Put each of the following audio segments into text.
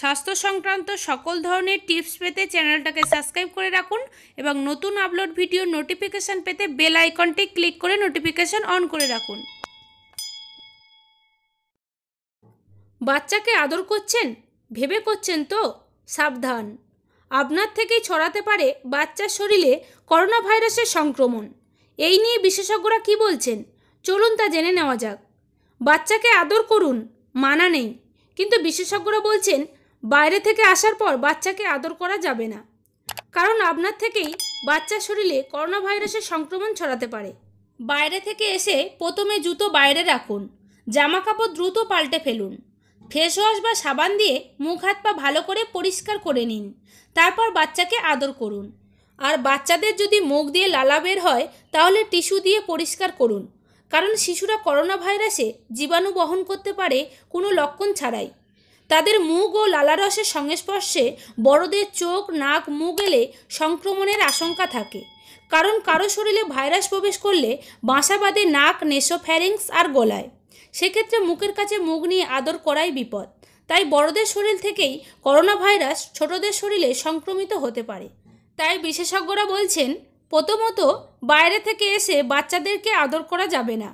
স্বাস্থ্য সংক্রান্ত সকল ধরনের টিপস পেতে চ্যানেলটাকে সাবস্ক্রাইব করে রাখুন এবং নতুন আপলোড ভিডিও নোটিফিকেশান পেতে বেল আইকনটি ক্লিক করে নোটিফিকেশান অন করে রাখুন বাচ্চাকে আদর করছেন ভেবে করছেন তো সাবধান আপনার থেকেই ছড়াতে পারে বাচ্চার শরীরে করোনা ভাইরাসের সংক্রমণ এই নিয়ে বিশেষজ্ঞরা কি বলছেন চলুন তা জেনে নেওয়া যাক বাচ্চাকে আদর করুন মানা নেই কিন্তু বিশেষজ্ঞরা বলছেন বাইরে থেকে আসার পর বাচ্চাকে আদর করা যাবে না কারণ আপনার থেকেই বাচ্চা শরীরে করোনা ভাইরাসের সংক্রমণ ছড়াতে পারে বাইরে থেকে এসে প্রথমে জুতো বাইরে রাখুন জামা কাপড় দ্রুত পাল্টে ফেলুন ফেস ওয়াশ বা সাবান দিয়ে মুখ হাত পা ভালো করে পরিষ্কার করে নিন তারপর বাচ্চাকে আদর করুন আর বাচ্চাদের যদি মুখ দিয়ে লালা বের হয় তাহলে টিস্যু দিয়ে পরিষ্কার করুন কারণ শিশুরা করোনা ভাইরাসে জীবাণু বহন করতে পারে কোনো লক্ষণ ছাড়াই তাদের মুখ ও লালারসের সংস্পর্শে বড়দের চোখ নাক মুখ এলে সংক্রমণের আশঙ্কা থাকে কারণ কারো শরীরে ভাইরাস প্রবেশ করলে বাসা বাঁধে নাক নেশোফ্যারিংস আর গলায় সেক্ষেত্রে মুখের কাছে মুখ নিয়ে আদর করাই বিপদ তাই বড়দের শরীর থেকেই করোনা ভাইরাস ছোটদের শরীরে সংক্রমিত হতে পারে তাই বিশেষজ্ঞরা বলছেন প্রথমত বাইরে থেকে এসে বাচ্চাদেরকে আদর করা যাবে না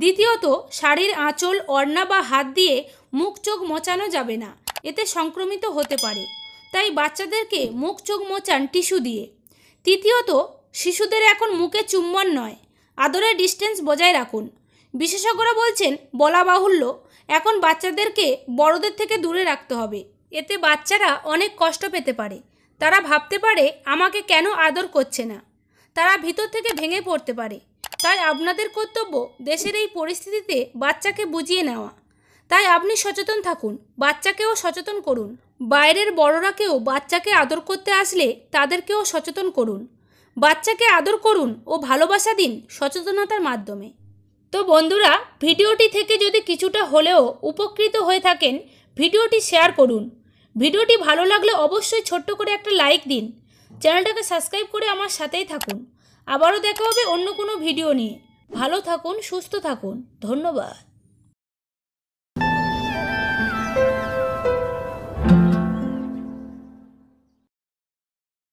দ্বিতীয়ত শাড়ির আঁচল অর্ণা বা হাত দিয়ে মুখ চোখ মোচানো যাবে না এতে সংক্রমিত হতে পারে তাই বাচ্চাদেরকে মুখ চোখ মোচান টিস্যু দিয়ে তৃতীয়ত শিশুদের এখন মুখে চুম্বন নয় আদরের ডিস্টেন্স বজায় রাখুন বিশেষজ্ঞরা বলছেন বলা বাহুল্য এখন বাচ্চাদেরকে বড়দের থেকে দূরে রাখতে হবে এতে বাচ্চারা অনেক কষ্ট পেতে পারে তারা ভাবতে পারে আমাকে কেন আদর করছে না তারা ভিতর থেকে ভেঙে পড়তে পারে তাই আপনাদের কর্তব্য দেশের এই পরিস্থিতিতে বাচ্চাকে বুঝিয়ে নেওয়া তাই আপনি সচেতন থাকুন বাচ্চাকেও সচেতন করুন বাইরের বড়রা কেউ বাচ্চাকে আদর করতে আসলে তাদেরকেও সচেতন করুন বাচ্চাকে আদর করুন ও ভালোবাসা দিন সচেতনতার মাধ্যমে তো বন্ধুরা ভিডিওটি থেকে যদি কিছুটা হলেও উপকৃত হয়ে থাকেন ভিডিওটি শেয়ার করুন ভিডিওটি ভালো লাগলে অবশ্যই ছোট্ট করে একটা লাইক দিন চ্যানেলটাকে সাবস্ক্রাইব করে আমার সাথেই থাকুন আবারও দেখা হবে অন্য কোনো ভিডিও নিয়ে ভালো থাকুন সুস্থ থাকুন ধন্যবাদ